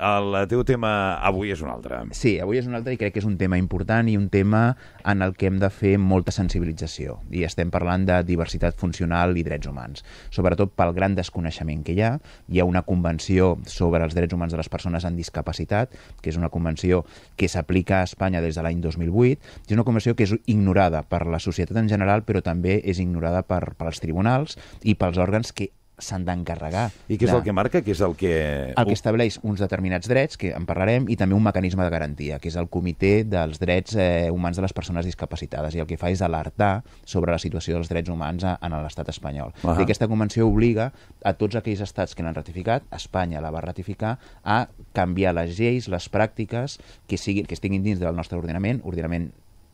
el teu tema avui és un altre. Sí, avui és un altre i crec que és un tema important i un tema en el que hem de fer molta sensibilització. I estem parlant de diversitat funcional i drets humans. Sobretot pel gran desconeixement que hi ha. Hi ha una convenció sobre els drets humans de les persones amb discapacitat, que és una convenció que s'aplica a Espanya des de l'any 2008. És una convenció que és ignorada per la societat en general, però també és ignorada per, per els tribunals i pels òrgans que s'han d'encarregar. I què és de... el que marca? Que és el que... El que estableix uns determinats drets, que en parlarem, i també un mecanisme de garantia, que és el Comitè dels Drets eh, Humans de les Persones Discapacitades, i el que fa és alertar sobre la situació dels drets humans a, en l'estat espanyol. Uh -huh. I aquesta convenció obliga a tots aquells estats que l'han ratificat, Espanya la va ratificar, a canviar les lleis, les pràctiques que, siguin, que estiguin dins del nostre ordenament, ordenament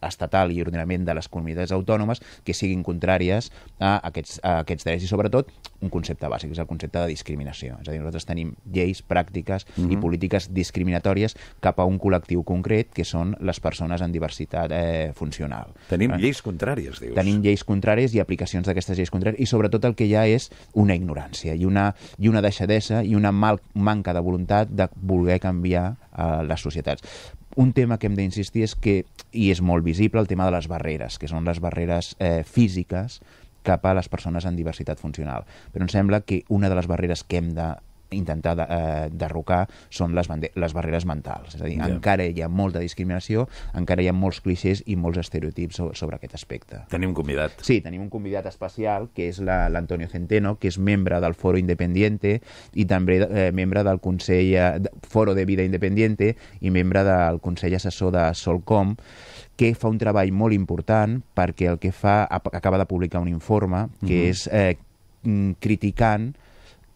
estatal i ordenament de les comunitats autònomes que siguin contràries a aquests, a aquests drets i sobretot un concepte bàsic, és el concepte de discriminació. És a dir, nosaltres tenim lleis, pràctiques uh -huh. i mhm. polítiques discriminatòries cap a un col·lectiu concret que són les persones en diversitat eh, funcional. Tenim eh? lleis contràries, dius. Tenim lleis contràries i aplicacions d'aquestes lleis contràries i sobretot el que hi ha és una ignorància i una, i una deixadesa i una mal, manca de voluntat de voler canviar eh, les societats un tema que hem d'insistir és que, i és molt visible, el tema de les barreres, que són les barreres eh, físiques cap a les persones en diversitat funcional. Però em sembla que una de les barreres que hem de intentar de, eh, derrocar són les, les barreres mentals. És a dir, yeah. encara hi ha molta discriminació, encara hi ha molts clichés i molts estereotips sobre, sobre aquest aspecte. Tenim un convidat. Sí, tenim un convidat especial, que és l'Antonio la, Centeno, que és membre del Foro Independiente i també eh, membre del Consell eh, Foro de Vida Independiente i membre del Consell Assessor de Solcom, que fa un treball molt important perquè el que fa acaba de publicar un informe que mm -hmm. és eh, mm, criticant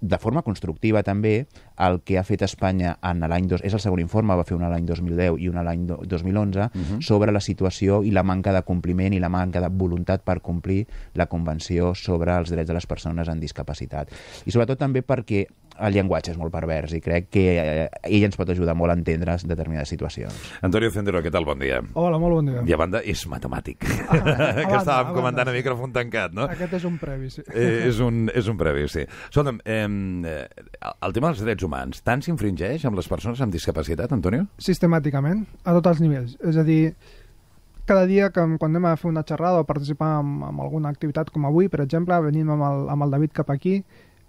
de forma constructiva també el que ha fet Espanya en l'any... És el segon informe, va fer un l'any 2010 i un l'any 2011, uh -huh. sobre la situació i la manca de compliment i la manca de voluntat per complir la Convenció sobre els drets de les persones amb discapacitat. I sobretot també perquè el llenguatge és molt pervers i crec que eh, ell ens pot ajudar molt a entendre determinades situacions. Antonio Cendero, què tal? Bon dia. Hola, molt bon dia. I a banda, és matemàtic, ah, que banda, estàvem comentant a, a micròfon tancat, no? Aquest és un previ, sí. Eh, és, un, és un previ, sí. Escolta'm, eh, el tema dels drets humans, tant s'infringeix amb les persones amb discapacitat, Antonio? Sistemàticament, a tots els nivells. És a dir, cada dia que quan anem a fer una xerrada o participar en, en alguna activitat com avui, per exemple, venim amb el, amb el David cap aquí,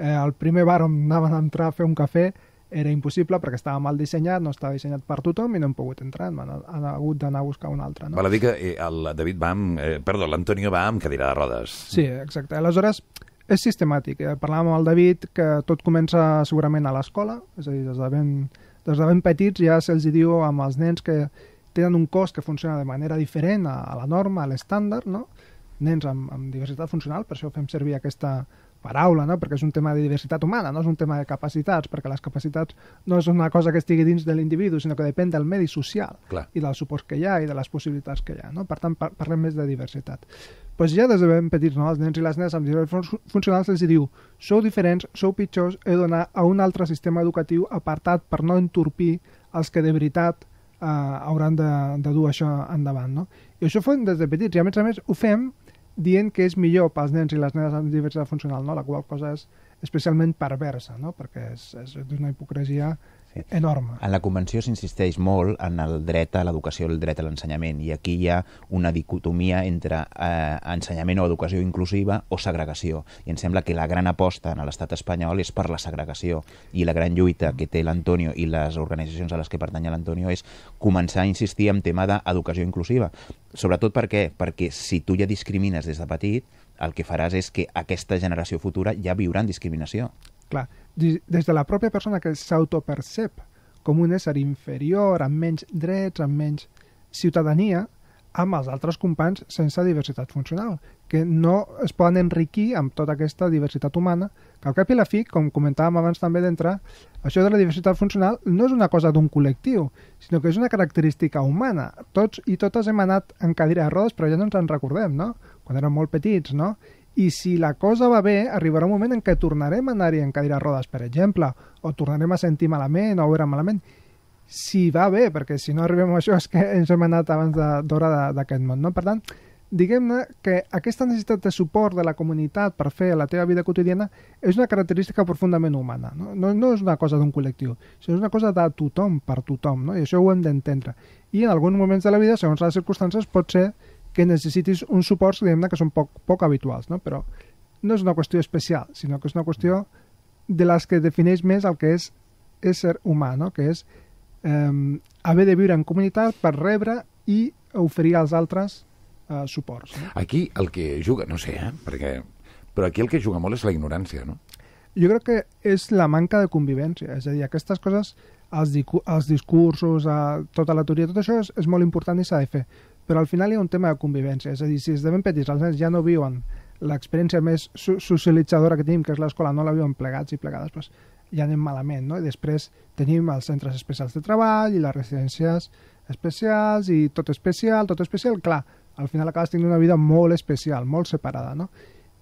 eh, el primer bar on anaven a entrar a fer un cafè era impossible perquè estava mal dissenyat, no estava dissenyat per tothom i no hem pogut entrar, han, han hagut d'anar a buscar un altre. No? Val a dir que eh, el David va amb, eh, perdó, l'Antonio va amb cadira de rodes. Sí, exacte. Aleshores, és sistemàtic. Eh, parlàvem amb el David que tot comença segurament a l'escola, és a dir, des de ben, des de ben petits ja se'ls diu amb els nens que tenen un cos que funciona de manera diferent a, a la norma, a l'estàndard, no? nens amb, amb diversitat funcional, per això fem servir aquesta paraula, no? perquè és un tema de diversitat humana, no és un tema de capacitats, perquè les capacitats no és una cosa que estigui dins de l'individu, sinó que depèn del medi social Clar. i dels suports que hi ha i de les possibilitats que hi ha. No? Per tant, par parlem més de diversitat. Pues ja des de ben petits, no? els nens i les nenes amb diversitat funcional se'ls diu sou diferents, sou pitjors, he d'anar a un altre sistema educatiu apartat per no entorpir els que de veritat eh, hauran de, de dur això endavant. No? I això ho fem des de petits, i a més a més ho fem dient que és millor pels nens i les nenes amb diversitat funcional, no? la qual cosa és especialment perversa, no? perquè és, és d'una hipocresia Sí. Enorme. En la Convenció s'insisteix molt en el dret a l'educació i el dret a l'ensenyament, i aquí hi ha una dicotomia entre eh, ensenyament o educació inclusiva o segregació. I em sembla que la gran aposta en l'estat espanyol és per la segregació, i la gran lluita que té l'Antonio i les organitzacions a les que pertany l'Antonio és començar a insistir en tema d'educació inclusiva. Sobretot per què? Perquè si tu ja discrimines des de petit, el que faràs és que aquesta generació futura ja viurà en discriminació. Clar, des de la pròpia persona que s'autopercep com un ésser inferior, amb menys drets, amb menys ciutadania, amb els altres companys sense diversitat funcional, que no es poden enriquir amb tota aquesta diversitat humana, que al cap i la fi, com comentàvem abans també d'entrar, això de la diversitat funcional no és una cosa d'un col·lectiu, sinó que és una característica humana. Tots i totes hem anat en cadira de rodes, però ja no ens en recordem, no? Quan érem molt petits, no? i si la cosa va bé, arribarà un moment en què tornarem a anar-hi en cadira rodes, per exemple, o tornarem a sentir malament o veure malament. Si va bé, perquè si no arribem a això és que ens hem anat abans d'hora d'aquest món. No? Per tant, diguem-ne que aquesta necessitat de suport de la comunitat per fer la teva vida quotidiana és una característica profundament humana. No, no, no és una cosa d'un col·lectiu, sinó és una cosa de tothom, per tothom, no? i això ho hem d'entendre. I en alguns moments de la vida, segons les circumstàncies, pot ser que necessitis uns suports que són poc, poc habituals, no? però no és una qüestió especial, sinó que és una qüestió de les que defineix més el que és ésser humà, no? que és eh, haver de viure en comunitat per rebre i oferir als altres eh, suports. No? Aquí el que juga, no sé, eh? perquè, però aquí el que juga molt és la ignorància, no? Jo crec que és la manca de convivència, és a dir, aquestes coses, els, els discursos, a, eh, tota la teoria, tot això és, és molt important i s'ha de fer però al final hi ha un tema de convivència, és a dir, si es de ben petits els nens ja no viuen l'experiència més socialitzadora que tenim, que és l'escola, no la viuen plegats i plegades, doncs ja anem malament, no? I després tenim els centres especials de treball i les residències especials i tot especial, tot especial, clar, al final acabes tenint una vida molt especial, molt separada, no?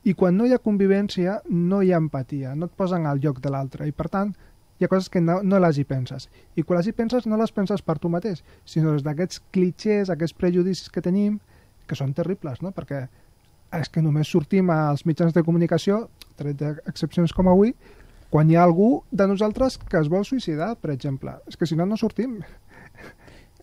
I quan no hi ha convivència, no hi ha empatia, no et posen al lloc de l'altre, i per tant, hi ha coses que no, no les hi penses. I quan les hi penses, no les penses per tu mateix, sinó des d'aquests clichés, aquests prejudicis que tenim, que són terribles, no? Perquè és que només sortim als mitjans de comunicació, tret d'excepcions com avui, quan hi ha algú de nosaltres que es vol suïcidar, per exemple. És que si no, no sortim.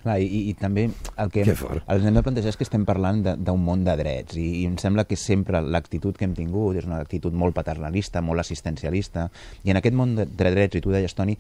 Clar, i, i també el que, el que hem de plantejar és que estem parlant d'un món de drets i, i em sembla que sempre l'actitud que hem tingut és una actitud molt paternalista, molt assistencialista i en aquest món de, de drets, i tu deies, Toni,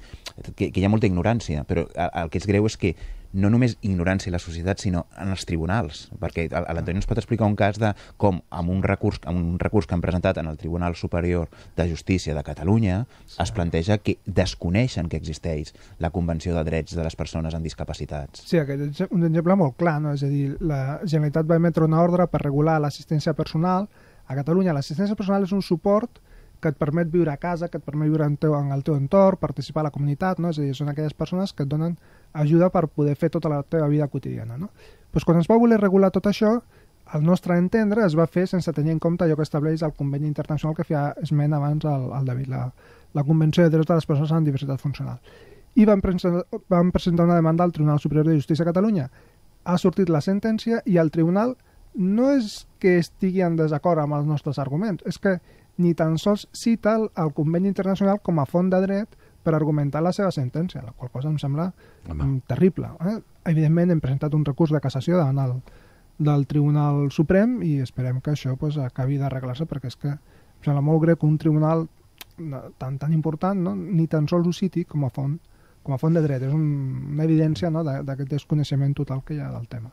que, que hi ha molta ignorància, però el, el que és greu és que no només ignorància de la societat, sinó en els tribunals, perquè l'Antoni ens pot explicar un cas de com amb un recurs, amb un recurs que han presentat en el Tribunal Superior de Justícia de Catalunya sí. es planteja que desconeixen que existeix la Convenció de Drets de les Persones amb Discapacitats. Sí, aquest és un exemple molt clar, no? és a dir, la Generalitat va emetre una ordre per regular l'assistència personal. A Catalunya l'assistència personal és un suport que et permet viure a casa, que et permet viure en, teu, en el teu entorn, participar a la comunitat, no? és a dir, són aquelles persones que et donen ajuda per poder fer tota la teva vida quotidiana. No? Pues quan es va voler regular tot això, al nostre entendre es va fer sense tenir en compte allò que estableix el conveni internacional que feia esment abans el, el David, la, la Convenció de Drets de les Persones amb Diversitat Funcional. I van, presentar, van presentar una demanda al Tribunal Superior de Justícia de Catalunya. Ha sortit la sentència i el Tribunal no és que estigui en desacord amb els nostres arguments, és que ni tan sols cita el conveni internacional com a font de dret per argumentar la seva sentència, la qual cosa em sembla Home. Mm, terrible. Eh? Evidentment hem presentat un recurs de cassació davant el, del Tribunal Suprem i esperem que això pues, acabi d'arreglar-se perquè és que em sembla molt greu que un tribunal tan, tan important no? ni tan sols ho citi com a font, com a font de dret. És un, una evidència no? d'aquest desconeixement total que hi ha del tema.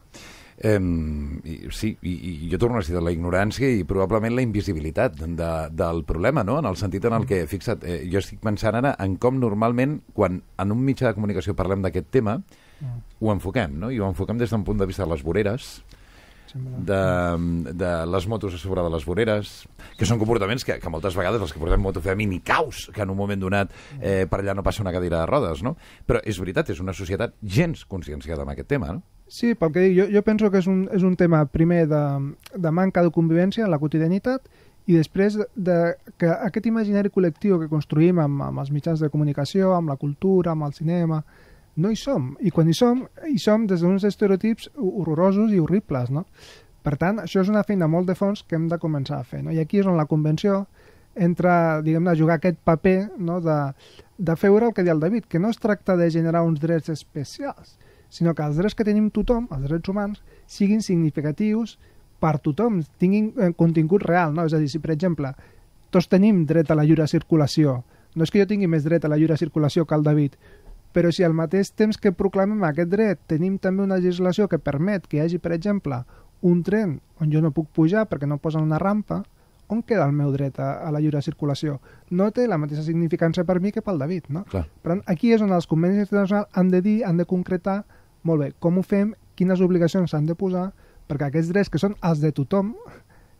Um, i, sí, i, i jo torno a citar la ignorància i probablement la invisibilitat de, del problema, no? en el sentit en el mm. que, fixa't, eh, jo estic pensant ara en com normalment, quan en un mitjà de comunicació parlem d'aquest tema, mm. ho enfoquem, no? i ho enfoquem des d'un punt de vista de les voreres, de, de les motos a sobre de les voreres, que són comportaments que, que moltes vegades els que portem moto fem i ni caus que en un moment donat eh, per allà no passa una cadira de rodes, no? Però és veritat, és una societat gens conscienciada amb aquest tema, no? Sí, pel que dic, jo, jo penso que és un, és un tema primer de, de manca de convivència en la quotidianitat i després de, de que aquest imaginari col·lectiu que construïm amb, amb els mitjans de comunicació, amb la cultura, amb el cinema, no hi som. I quan hi som, hi som des d'uns estereotips horrorosos i horribles, no? Per tant, això és una feina molt de fons que hem de començar a fer, no? I aquí és on la convenció entra, diguem-ne, a jugar aquest paper no? de, de fer veure el que deia el David, que no es tracta de generar uns drets especials, sinó que els drets que tenim tothom, els drets humans, siguin significatius per tothom, tinguin eh, contingut real, no? És a dir, si per exemple, tots tenim dret a la lliure circulació, no és que jo tingui més dret a la lliure circulació que el David, però si al mateix temps que proclamem aquest dret tenim també una legislació que permet que hi hagi, per exemple, un tren on jo no puc pujar perquè no posen una rampa, on queda el meu dret a, a la lliure circulació? No té la mateixa significància per mi que pel David, no? Clar. aquí és on els convenis internacionals han de dir, han de concretar molt bé, com ho fem, quines obligacions s'han de posar perquè aquests drets que són els de tothom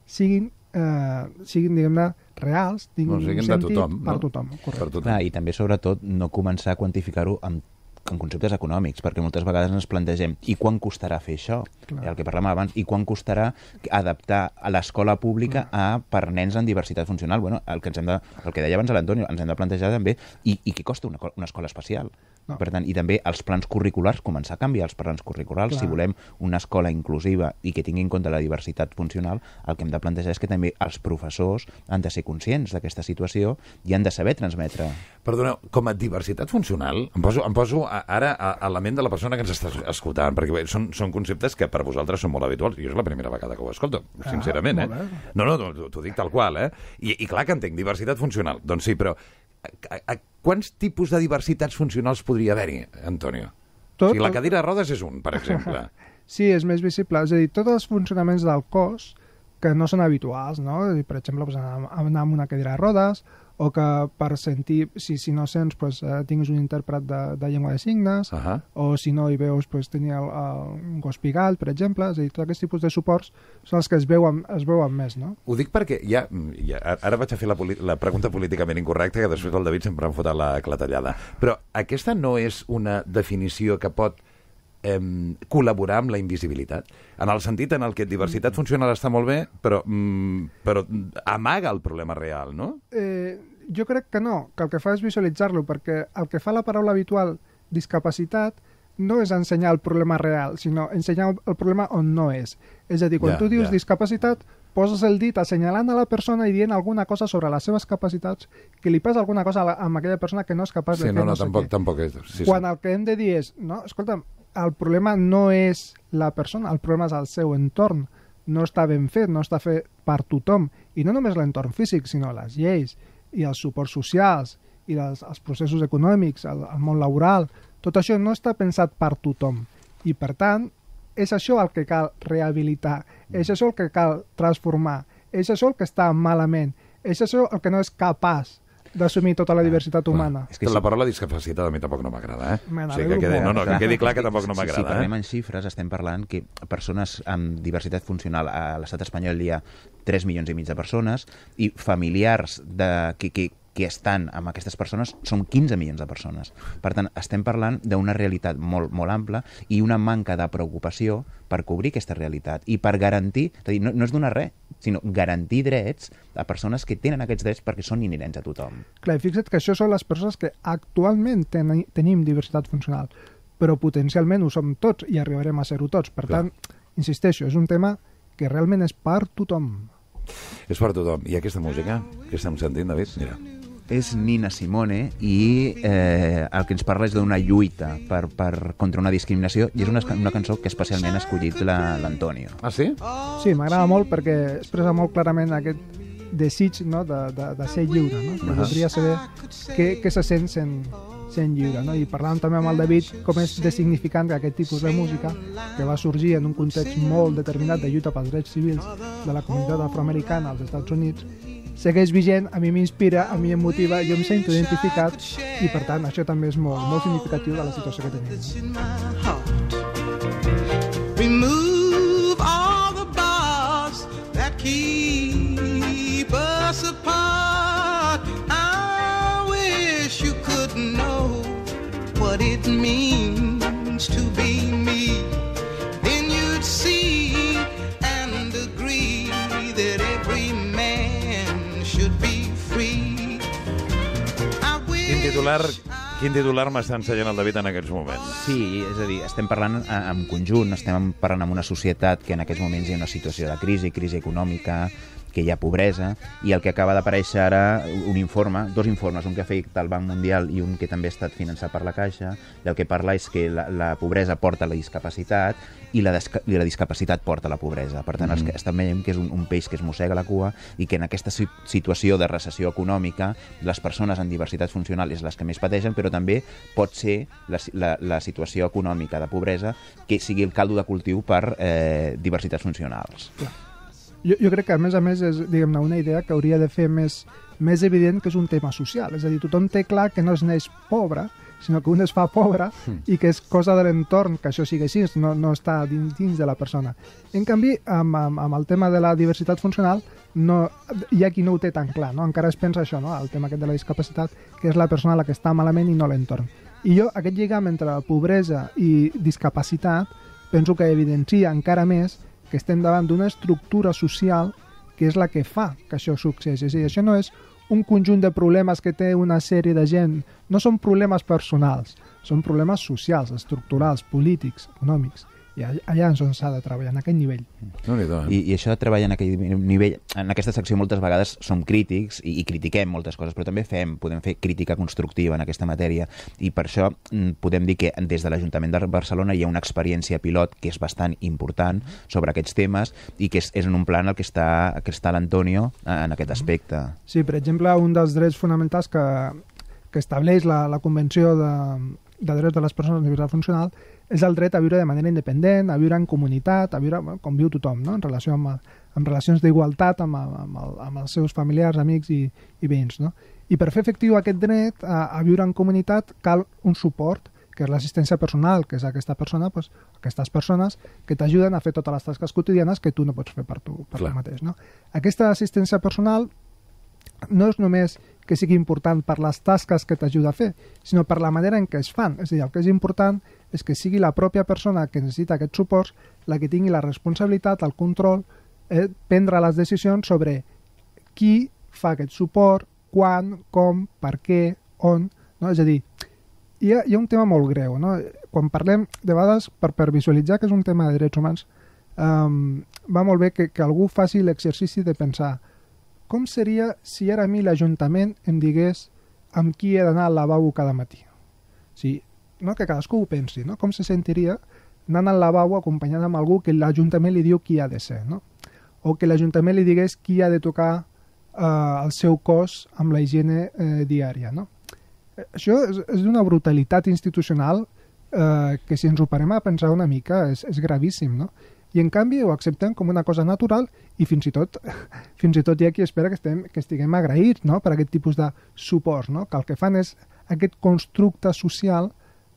siguin, eh, siguin diguem-ne, reals, tinguin no, siguin un sentit tothom, per no? tothom. Correcte. Per tothom. Ah, I també, sobretot, no començar a quantificar-ho amb en conceptes econòmics, perquè moltes vegades ens plantegem i quan costarà fer això? Clar. El que parlàvem abans, i quan costarà adaptar a l'escola pública Clar. a, per nens amb diversitat funcional? Bueno, el que, ens hem de, el que deia abans l'Antonio, ens hem de plantejar també i, i què costa una, una escola especial? No. Per tant, i també els plans curriculars, començar a canviar els plans curriculars. Clar. Si volem una escola inclusiva i que tingui en compte la diversitat funcional, el que hem de plantejar és que també els professors han de ser conscients d'aquesta situació i han de saber transmetre. Perdoneu, com a diversitat funcional, em poso, em poso a, ara a, a la ment de la persona que ens està escoltant, perquè bé, són, són conceptes que per vosaltres són molt habituals. Jo és la primera vegada que ho escolto, ah, sincerament. Ah, eh? No, no, t'ho dic tal qual, eh? I, i clar que entenc, diversitat funcional. Doncs sí, però a, a quants tipus de diversitats funcionals podria haver-hi, Antonio? Tot, o sigui, la cadira de rodes és un, per exemple. sí, és més visible. És a dir, tots els funcionaments del cos que no són habituals, no? És dir, per exemple, pues, anar, anar amb una cadira de rodes, o que per sentir, si, si no sents, pues, eh, tinguis un intèrpret de, de llengua de signes, uh -huh. o si no hi veus, pues, doncs, tenir el, el, un gos pigall, per exemple, és a dir, tot aquest tipus de suports són els que es veuen, es veuen més, no? Ho dic perquè ja, ja ara vaig a fer la, la pregunta políticament incorrecta, que després el David sempre em fotà la clatellada, però aquesta no és una definició que pot eh, col·laborar amb la invisibilitat. En el sentit en el que diversitat mm. funcional està molt bé, però, mm, però amaga el problema real, no? Eh, jo crec que no, que el que fa és visualitzar-lo, perquè el que fa la paraula habitual discapacitat no és ensenyar el problema real, sinó ensenyar el problema on no és. És a dir, quan ja, tu dius ja. discapacitat, poses el dit assenyalant a la persona i dient alguna cosa sobre les seves capacitats, que li passa alguna cosa a, la, a aquella persona que no és capaç de fer no, no, no sé tampoc, què. Tampoc és, sí, quan sí. el que hem de dir és, no, escolta'm, el problema no és la persona, el problema és el seu entorn. No està ben fet, no està fet per tothom. I no només l'entorn físic, sinó les lleis i els suports socials i les, els processos econòmics, el, el món laboral... Tot això no està pensat per tothom. I, per tant, és això el que cal rehabilitar, és això el que cal transformar, és això el que està malament, és això el que no és capaç d'assumir tota la ah, diversitat humana. És que la paraula discapacitat a mi tampoc no m'agrada, eh? O sigui, que quedi, no, no, que quedi clar que tampoc no m'agrada. Si, si eh? parlem eh? en xifres, estem parlant que persones amb diversitat funcional a l'estat espanyol hi ha 3 milions i mig de persones i familiars de, que, que que estan amb aquestes persones són 15 milions de persones. Per tant, estem parlant d'una realitat molt, molt ampla i una manca de preocupació per cobrir aquesta realitat i per garantir, és a dir, no, no és donar res, sinó garantir drets a persones que tenen aquests drets perquè són inherents a tothom. Clar, i fixa't que això són les persones que actualment ten tenim diversitat funcional, però potencialment ho som tots i arribarem a ser-ho tots. Per Clar. tant, insisteixo, és un tema que realment és per tothom. És per tothom. I aquesta música que estem sentint, David, mira és Nina Simone i eh, el que ens parla és d'una lluita per, per, contra una discriminació i és una, una cançó que especialment ha escollit l'Antonio. La, ah, sí? Sí, m'agrada molt perquè expressa molt clarament aquest desig no? de, de, de ser lliure, no? Que uh -huh. voldria saber què, què se sent sent, sent lliure, no? I parlàvem també amb el David com és de significant que aquest tipus de música que va sorgir en un context molt determinat de lluita pels drets civils de la comunitat afroamericana als Estats Units segueix vigent, a mi m'inspira, a mi em motiva, jo em sento identificat i per tant això també és molt, molt significatiu de la situació que tenim. Remove all the bars that keep us apart I wish you could know what it means to be titular, quin titular m'està ensenyant el David en aquests moments? Sí, és a dir, estem parlant eh, en conjunt, estem parlant amb una societat que en aquests moments hi ha una situació de crisi, crisi econòmica, que hi ha pobresa, i el que acaba d'aparèixer ara un informe, dos informes, un que afecta el Banc Mundial i un que també ha estat finançat per la Caixa, i el que parla és que la, la pobresa porta a la discapacitat i la, i la discapacitat porta a la pobresa. Per tant, mm -hmm. estem veient que és un, un peix que es mossega la cua i que en aquesta situació de recessió econòmica les persones amb diversitat funcional és les que més pateixen, però també pot ser la, la, la situació econòmica de pobresa que sigui el caldo de cultiu per eh, diversitats funcionals. Clar jo, jo crec que, a més a més, és diguem una idea que hauria de fer més, més evident que és un tema social. És a dir, tothom té clar que no es neix pobre, sinó que un es fa pobre hmm. i que és cosa de l'entorn, que això sigui així, no, no està dins, dins de la persona. En canvi, amb, amb, amb el tema de la diversitat funcional, no, hi ha qui no ho té tan clar, no? encara es pensa això, no? el tema aquest de la discapacitat, que és la persona la que està malament i no l'entorn. I jo aquest lligam entre pobresa i discapacitat penso que evidencia encara més que estem davant d'una estructura social que és la que fa que això succeeixi. És dir, això no és un conjunt de problemes que té una sèrie de gent. No són problemes personals, són problemes socials, estructurals, polítics, econòmics i allà és on s'ha de treballar, en aquell nivell. No eh? I, I això de treballar en aquell nivell, en aquesta secció moltes vegades som crítics i, i critiquem moltes coses, però també fem, podem fer crítica constructiva en aquesta matèria i per això mm, podem dir que des de l'Ajuntament de Barcelona hi ha una experiència pilot que és bastant important sobre aquests temes i que és, és en un plan el que està, que està l'Antonio eh, en aquest mm-hmm. aspecte. Sí, per exemple, un dels drets fonamentals que, que estableix la, la Convenció de, de Drets de les Persones amb Diversitat Funcional és el dret a viure de manera independent, a viure en comunitat, a viure com viu tothom, no? en relació amb, amb relacions d'igualtat amb, amb, el, amb els seus familiars, amics i, i veïns. No? I per fer efectiu aquest dret a, a viure en comunitat cal un suport que és l'assistència personal, que és aquesta persona, doncs, aquestes persones que t'ajuden a fer totes les tasques quotidianes que tu no pots fer per tu, per Clar. tu mateix. No? Aquesta assistència personal no és només que sigui important per les tasques que t'ajuda a fer, sinó per la manera en què es fan. És a dir, el que és important és que sigui la pròpia persona que necessita aquest suport la que tingui la responsabilitat, el control, eh, prendre les decisions sobre qui fa aquest suport, quan, com, per què, on... No? És a dir, hi ha, hi ha un tema molt greu. No? Quan parlem, de vegades, per, per visualitzar que és un tema de drets humans, um, va molt bé que, que algú faci l'exercici de pensar com seria si ara a mi l'Ajuntament em digués amb qui he d'anar al lavabo cada matí? O sigui, no, que cadascú ho pensi, no? Com se sentiria anant al lavabo acompanyant amb algú que l'Ajuntament li diu qui ha de ser, no? O que l'Ajuntament li digués qui ha de tocar eh, el seu cos amb la higiene eh, diària, no? Això és, és d'una brutalitat institucional eh, que si ens ho parem a pensar una mica és, és gravíssim, no? i en canvi ho accepten com una cosa natural i fins i tot, fins i tot hi ha qui espera que, estem, que estiguem agraïts no? per aquest tipus de suport, no? que el que fan és aquest constructe social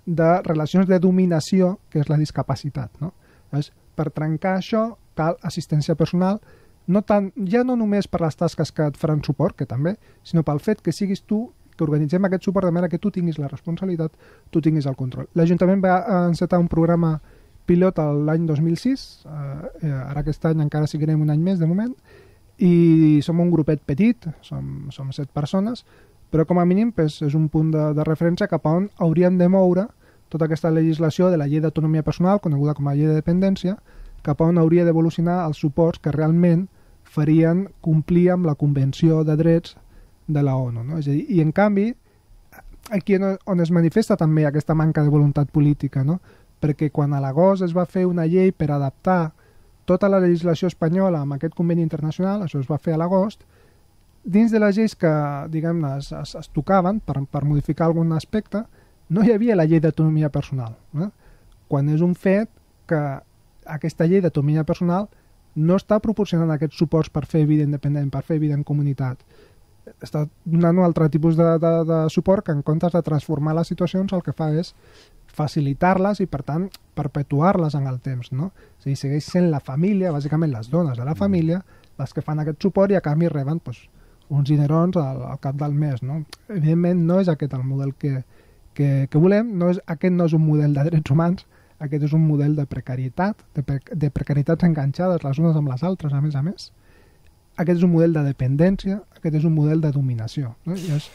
de relacions de dominació que és la discapacitat. No? És, per trencar això cal assistència personal, no tant, ja no només per les tasques que et faran suport, que també, sinó pel fet que siguis tu que organitzem aquest suport de manera que tu tinguis la responsabilitat, tu tinguis el control. L'Ajuntament va encetar un programa pilot l'any 2006, eh, eh, ara aquest any encara seguirem un any més de moment, i som un grupet petit, som, som set persones, però com a mínim pues, és un punt de, de referència cap a on hauríem de moure tota aquesta legislació de la llei d'autonomia personal, coneguda com a llei de dependència, cap a on hauria d'evolucionar els suports que realment farien complir amb la Convenció de Drets de la ONU. No? És a dir, I en canvi, aquí on es manifesta també aquesta manca de voluntat política, no? perquè quan a l'agost es va fer una llei per adaptar tota la legislació espanyola amb aquest conveni internacional, això es va fer a l'agost, dins de les lleis que, diguem-ne, es, es, es tocaven per, per modificar algun aspecte, no hi havia la llei d'autonomia personal. Eh? Quan és un fet que aquesta llei d'autonomia personal no està proporcionant aquests suports per fer vida independent, per fer vida en comunitat. Està donant un altre tipus de, de, de suport que en comptes de transformar les situacions el que fa és facilitar-les i, per tant, perpetuar-les en el temps, no? O sigui, segueix sent la família, bàsicament les dones de la mm. família, les que fan aquest suport i a canvi reben doncs, uns dinerons al, al cap del mes, no? Evidentment no és aquest el model que, que, que volem, no és, aquest no és un model de drets humans, aquest és un model de precarietat, de, pre, de precarietats enganxades les unes amb les altres, a més a més. Aquest és un model de dependència, aquest és un model de dominació. No? I és,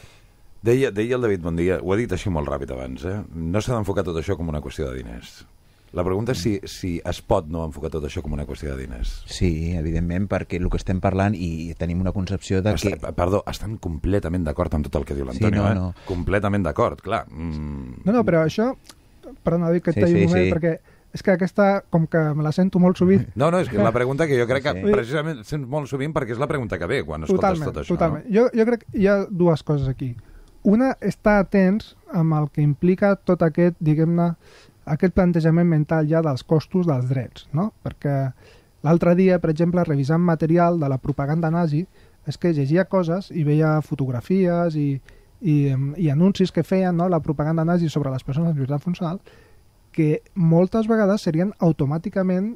Deia, deia el David Bondia, ho ha dit així molt ràpid abans, eh? no s'ha d'enfocar tot això com una qüestió de diners. La pregunta és si, mm. si es pot no enfocar tot això com una qüestió de diners. Sí, evidentment, perquè el que estem parlant i tenim una concepció de Està, que... Perdó, estan completament d'acord amb tot el que diu l'Antonio, sí, no, eh? No. Completament d'acord, clar. Mm. No, no, però això... Perdona, David, que et sí, sí, un moment, sí. perquè és que aquesta, com que me la sento molt sovint... No, no, és que la pregunta que jo crec que sí. precisament sents molt sovint perquè és la pregunta que ve quan escoltes totalment, tot això. Totalment, no? jo, jo crec que hi ha dues coses aquí. Una, estar atents amb el que implica tot aquest, diguem-ne, aquest plantejament mental ja dels costos dels drets, no? Perquè l'altre dia, per exemple, revisant material de la propaganda nazi, és que llegia coses i veia fotografies i, i, i anuncis que feien no? la propaganda nazi sobre les persones amb llibertat funcional que moltes vegades serien automàticament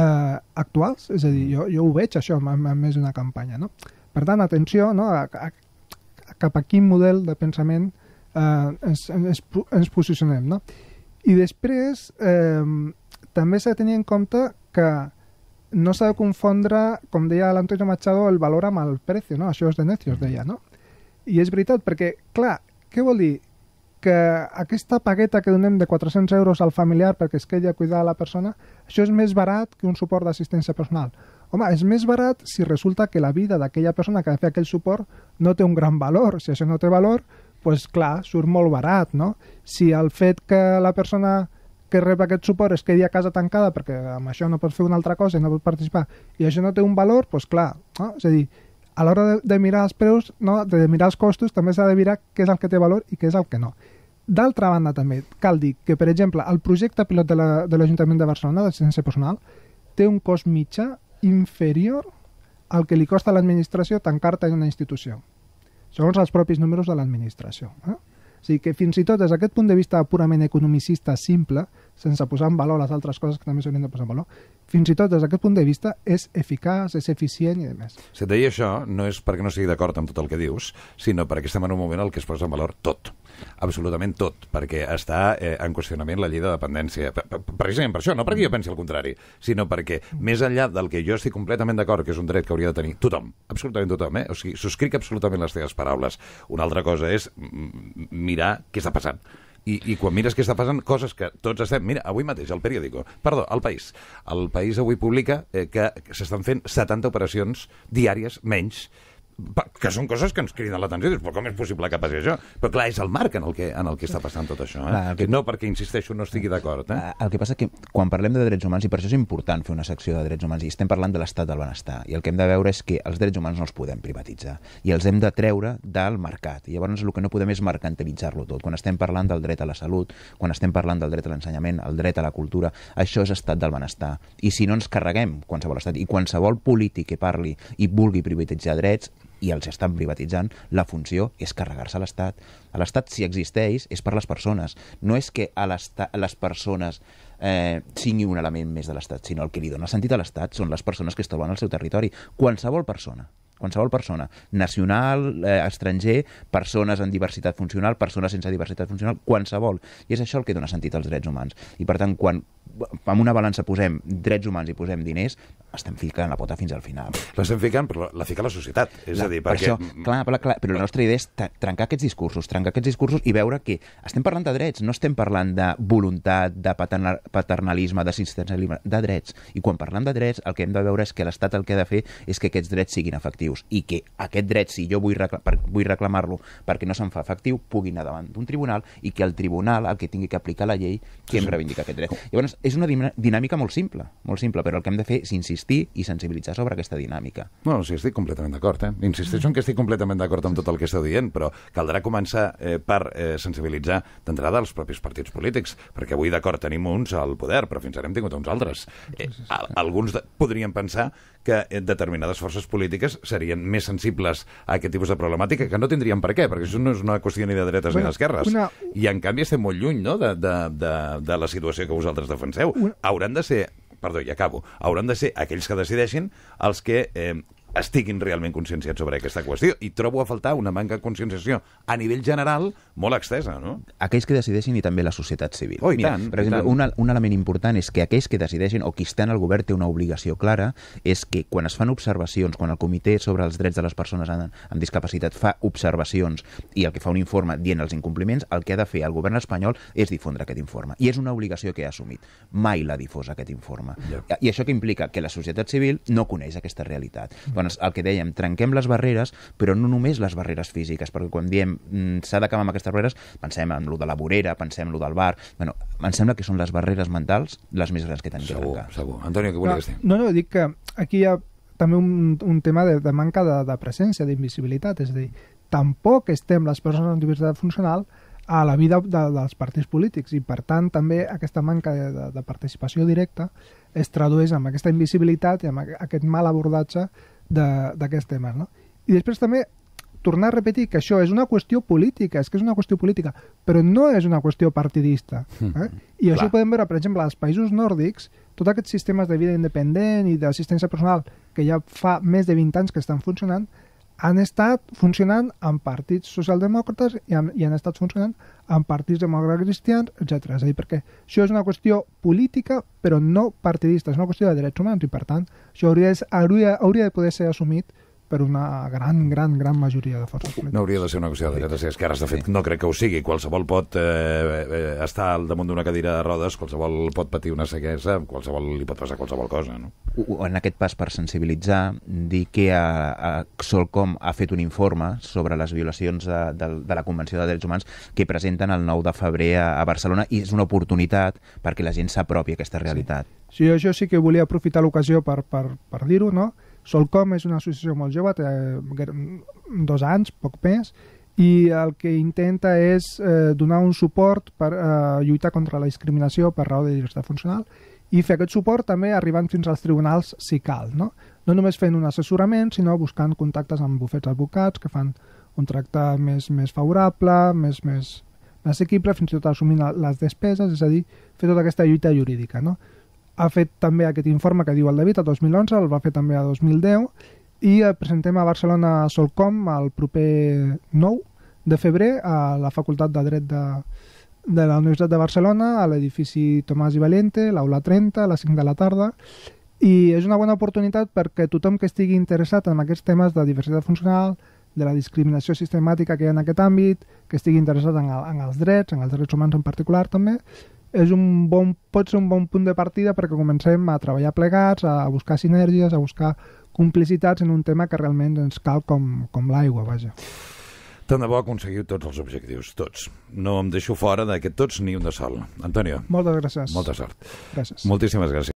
eh, actuals, és a dir, jo, jo ho veig això en més d'una campanya, no? Per tant, atenció no? a, a cap a quin model de pensament eh, ens, ens, ens posicionem. No? I després eh, també s'ha de tenir en compte que no s'ha de confondre, com deia l'Antonio Machado, el valor amb el preu, no? Això és de necios, mm. deia, no? I és veritat, perquè, clar, què vol dir? Que aquesta pagueta que donem de 400 euros al familiar perquè es quedi a cuidar la persona, això és més barat que un suport d'assistència personal. Home, és més barat si resulta que la vida d'aquella persona que ha de fer aquell suport no té un gran valor. Si això no té valor, doncs clar, surt molt barat, no? Si el fet que la persona que rep aquest suport es quedi a casa tancada perquè amb això no pots fer una altra cosa i no pots participar i això no té un valor, doncs clar, no? és a dir, a l'hora de, de mirar els preus, no? de mirar els costos, també s'ha de mirar què és el que té valor i què és el que no. D'altra banda, també, cal dir que, per exemple, el projecte pilot de l'Ajuntament la, de, de Barcelona, de ciència personal, té un cost mitjà inferior al que li costa a l'administració tancar-te en una institució, segons els propis números de l'administració. Eh? O sigui que fins i tot des d'aquest punt de vista purament economicista simple, sense posar en valor les altres coses que també s'haurien de posar en valor. Fins i tot des d'aquest punt de vista és eficaç, és eficient i demés. Si et deia això, no és perquè no sigui d'acord amb tot el que dius, sinó perquè estem en un moment en què es posa en valor tot, absolutament tot, perquè està eh, en qüestionament la llei de dependència. Precisament per això, no perquè jo pensi el contrari, sinó perquè més enllà del que jo estic completament d'acord que és un dret que hauria de tenir tothom, absolutament tothom, eh? o sigui, subscric absolutament les teves paraules. Una altra cosa és mm, mirar què està passant i, I quan mires què està passant, coses que tots estem... Mira, avui mateix, el periòdico, perdó, el País. El País avui publica eh, que s'estan fent 70 operacions diàries menys que són coses que ens criden l'atenció, dius, però com és possible que passi això? Però clar, és el marc en el que, en el que està passant tot això, eh? Clar, que... No perquè, insisteixo, no estigui d'acord, eh? Ah, el que passa que quan parlem de drets humans, i per això és important fer una secció de drets humans, i estem parlant de l'estat del benestar, i el que hem de veure és que els drets humans no els podem privatitzar, i els hem de treure del mercat. I llavors el que no podem és mercantilitzar-lo tot. Quan estem parlant del dret a la salut, quan estem parlant del dret a l'ensenyament, el dret a la cultura, això és estat del benestar. I si no ens carreguem qualsevol estat i qualsevol polític que parli i vulgui privatitzar drets, i els estan privatitzant, la funció és carregar-se l'Estat. L'Estat, si existeix, és per les persones. No és que a les persones eh, sigui un element més de l'Estat, sinó el que li dona sentit a l'Estat són les persones que es troben al seu territori. Qualsevol persona qualsevol persona, nacional, eh, estranger, persones amb diversitat funcional, persones sense diversitat funcional, qualsevol. I és això el que dona sentit als drets humans. I per tant, quan amb una balança posem drets humans i posem diners, estem ficant la pota fins al final. L'estem ficant, però la fica la societat. És la, a dir, perquè... Per això, clar, però, clar, però la nostra idea és trencar aquests discursos, trencar aquests discursos i veure que estem parlant de drets, no estem parlant de voluntat, de paternalisme, d'assistència, de drets. I quan parlem de drets, el que hem de veure és que l'Estat el que ha de fer és que aquests drets siguin efectius i que aquest dret, si jo vull, recla per, vull reclamar-lo perquè no se'n fa efectiu, pugui anar davant d'un tribunal i que el tribunal, el que tingui que aplicar la llei, que em reivindica aquest dret. Llavors, és una dinàmica molt simple, molt simple, però el que hem de fer és insistir insistir i sensibilitzar sobre aquesta dinàmica. Bueno, sí, estic completament d'acord. Eh? Insisteixo en que estic completament d'acord amb tot el que està dient, però caldrà començar eh, per eh, sensibilitzar d'entrada els propis partits polítics, perquè avui, d'acord, tenim uns al poder, però fins ara hem tingut uns altres. Eh, a, alguns de, podrien pensar que eh, determinades forces polítiques serien més sensibles a aquest tipus de problemàtica, que no tindrien per què, perquè això no és una qüestió ni de dretes bueno, ni d'esquerres. Una... I, en canvi, estem molt lluny no? de, de, de, de la situació que vosaltres defenseu. Una... Hauran de ser perdó, i acabo, hauran de ser aquells que decideixin els que eh, estiguin realment conscienciats sobre aquesta qüestió. I trobo a faltar una manca de conscienciació a nivell general molt extensa, no? Aquells que decideixin i també la societat civil. Oh, Mira, tant, per exemple, un, un element important és que aquells que decideixin o qui està en el govern té una obligació clara, és que quan es fan observacions, quan el Comitè sobre els drets de les persones amb, amb discapacitat fa observacions i el que fa un informe dient els incompliments, el que ha de fer el govern espanyol és difondre aquest informe. I és una obligació que ha assumit. Mai l'ha difós aquest informe. Yeah. I això que implica? Que la societat civil no coneix aquesta realitat. Mm quan el que dèiem, trenquem les barreres, però no només les barreres físiques, perquè quan diem mm, s'ha d'acabar amb aquestes barreres, pensem en lo de la vorera, pensem en lo del bar, bueno, em sembla que són les barreres mentals les més grans que tenim segur, que trencar. Segur, Antonio, què volies dir? No, no, dic que aquí hi ha també un, un tema de, de manca de, de presència, d'invisibilitat, és a dir, tampoc estem les persones amb diversitat funcional a la vida de, dels partits polítics i per tant també aquesta manca de, de, de participació directa es tradueix amb aquesta invisibilitat i amb aquest mal abordatge d'aquests temes. No? I després també tornar a repetir que això és una qüestió política, és que és una qüestió política, però no és una qüestió partidista. Eh? Mm, I clar. això ho podem veure, per exemple, als països nòrdics, tots aquests sistemes de vida independent i d'assistència personal que ja fa més de 20 anys que estan funcionant, han estat funcionant amb partits socialdemòcrates i, han, i han estat funcionant amb partits demòcrates cristians, etc. És a dir, perquè això és una qüestió política, però no partidista, és una qüestió de drets humans, i per tant això hauria, hauria, hauria de poder ser assumit per una gran, gran, gran majoria de forces polítiques. No hauria de ser una qüestió de dretes i esquerres. De fet, no crec que ho sigui. Qualsevol pot eh, eh estar al damunt d'una cadira de rodes, qualsevol pot patir una ceguesa, qualsevol li pot passar qualsevol cosa. No? En aquest pas per sensibilitzar, dir que a, a Solcom ha fet un informe sobre les violacions de, de, de la Convenció de Drets Humans que presenten el 9 de febrer a, a Barcelona i és una oportunitat perquè la gent s'apropi a aquesta realitat. Sí. sí, jo sí que volia aprofitar l'ocasió per, per, per dir-ho, no?, Solcom és una associació molt jove, té eh, dos anys, poc més, i el que intenta és eh, donar un suport per eh, lluitar contra la discriminació per raó de diversitat funcional i fer aquest suport també arribant fins als tribunals si cal, no? No només fent un assessorament, sinó buscant contactes amb bufets advocats que fan un tracte més, més favorable, més, més, assequible, fins i tot assumint les despeses, és a dir, fer tota aquesta lluita jurídica, no? ha fet també aquest informe que diu el David, el 2011, el va fer també a 2010, i el eh, presentem a Barcelona Solcom el proper 9 de febrer a la Facultat de Dret de, de la Universitat de Barcelona, a l'edifici Tomàs i Valente, l'aula 30, a les 5 de la tarda, i és una bona oportunitat perquè tothom que estigui interessat en aquests temes de diversitat funcional, de la discriminació sistemàtica que hi ha en aquest àmbit, que estigui interessat en, el, en els drets, en els drets humans en particular també, és un bon, pot ser un bon punt de partida perquè comencem a treballar plegats, a buscar sinergies, a buscar complicitats en un tema que realment ens cal com, com l'aigua, vaja. Tant de bo aconseguiu tots els objectius, tots. No em deixo fora d'aquest tots ni un de sol. Antonio. Moltes gràcies. Molta sort. Gràcies. Moltíssimes gràcies.